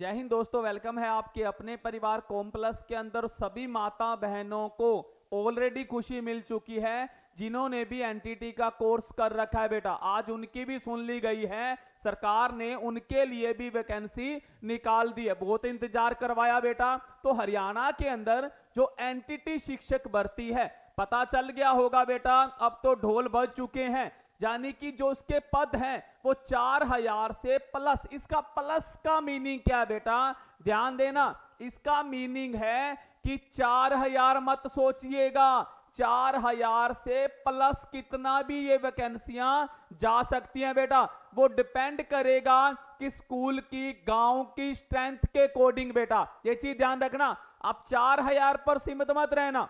जय हिंद दोस्तों वेलकम है आपके अपने परिवार कॉम प्लस के अंदर सभी माता बहनों को ऑलरेडी खुशी मिल चुकी है जिन्होंने भी एनटीटी का कोर्स कर रखा है बेटा आज उनकी भी सुन ली गई है सरकार ने उनके लिए भी वैकेंसी निकाल दी है बहुत इंतजार करवाया बेटा तो हरियाणा के अंदर जो एनटीटी शिक्षक भर्ती है पता चल गया होगा बेटा अब तो ढोल बज चुके हैं यानी कि जो उसके पद हैं वो चार हजार से प्लस इसका प्लस का मीनिंग क्या है बेटा ध्यान देना इसका मीनिंग है कि चार हजार मत सोचिएगा चार हजार से प्लस कितना भी ये वैकेंसियां जा सकती हैं बेटा वो डिपेंड करेगा कि स्कूल की गांव की स्ट्रेंथ के अकॉर्डिंग बेटा ये चीज ध्यान रखना आप चार हजार पर सीमित मत रहना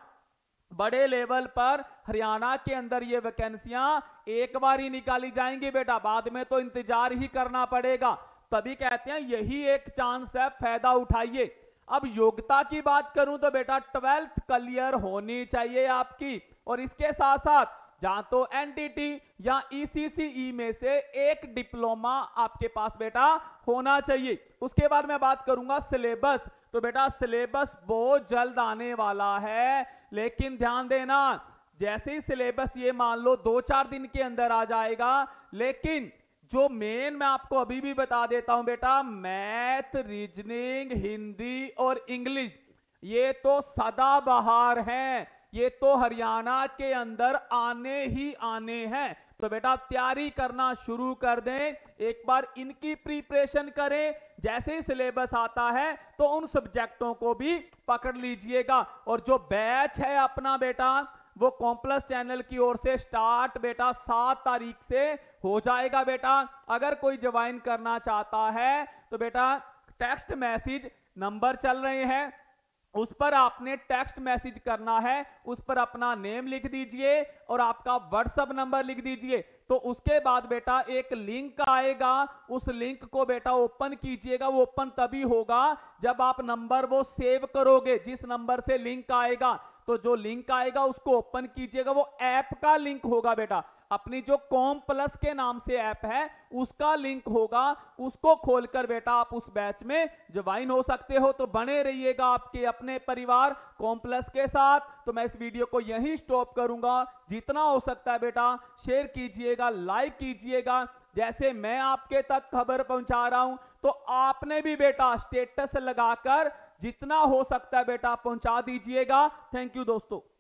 बड़े लेवल पर हरियाणा के अंदर ये वैकेंसियां एक बार ही निकाली जाएंगी बेटा बाद में तो इंतजार ही करना पड़ेगा तभी कहते हैं यही एक चांस है फायदा उठाइए अब योग्यता की बात करूं तो बेटा ट्वेल्थ क्लियर होनी चाहिए आपकी और इसके साथ साथ जहां तो एनटीटी या ईसीसीई e e में से एक डिप्लोमा आपके पास बेटा होना चाहिए उसके बाद मैं बात करूंगा सिलेबस तो बेटा सिलेबस बहुत जल्द आने वाला है लेकिन ध्यान देना जैसे ही सिलेबस ये मान लो दो चार दिन के अंदर आ जाएगा लेकिन जो मेन मैं आपको अभी भी बता देता हूं बेटा मैथ रीजनिंग हिंदी और इंग्लिश ये तो सदाबहार हैं ये तो हरियाणा के अंदर आने ही आने हैं तो बेटा तैयारी करना शुरू कर दें एक बार इनकी प्रिपरेशन करें जैसे ही सिलेबस आता है तो उन सब्जेक्टों को भी पकड़ लीजिएगा और जो बैच है अपना बेटा वो कॉम्प्लस चैनल की ओर से स्टार्ट बेटा सात तारीख से हो जाएगा बेटा अगर कोई ज्वाइन करना चाहता है तो बेटा टेक्स्ट मैसेज नंबर चल रहे हैं उस पर आपने टेक्स्ट मैसेज करना है उस पर अपना नेम लिख दीजिए और आपका व्हाट्सअप नंबर लिख दीजिए तो उसके बाद बेटा एक लिंक आएगा उस लिंक को बेटा ओपन कीजिएगा वो ओपन तभी होगा जब आप नंबर वो सेव करोगे जिस नंबर से लिंक आएगा तो जो लिंक आएगा उसको ओपन कीजिएगा वो ऐप का लिंक होगा बेटा अपनी जो कॉम प्लस के नाम से ऐप है उसका लिंक होगा उसको खोलकर बेटा आप उस बैच में ज्वाइन हो सकते हो तो बने रहिएगा आपके अपने परिवार कॉम प्लस के साथ तो मैं इस वीडियो को यहीं स्टॉप करूंगा जितना हो सकता है बेटा शेयर कीजिएगा लाइक कीजिएगा जैसे मैं आपके तक खबर पहुंचा रहा हूं तो आपने भी बेटा स्टेटस लगाकर जितना हो सकता है बेटा पहुंचा दीजिएगा थैंक यू दोस्तों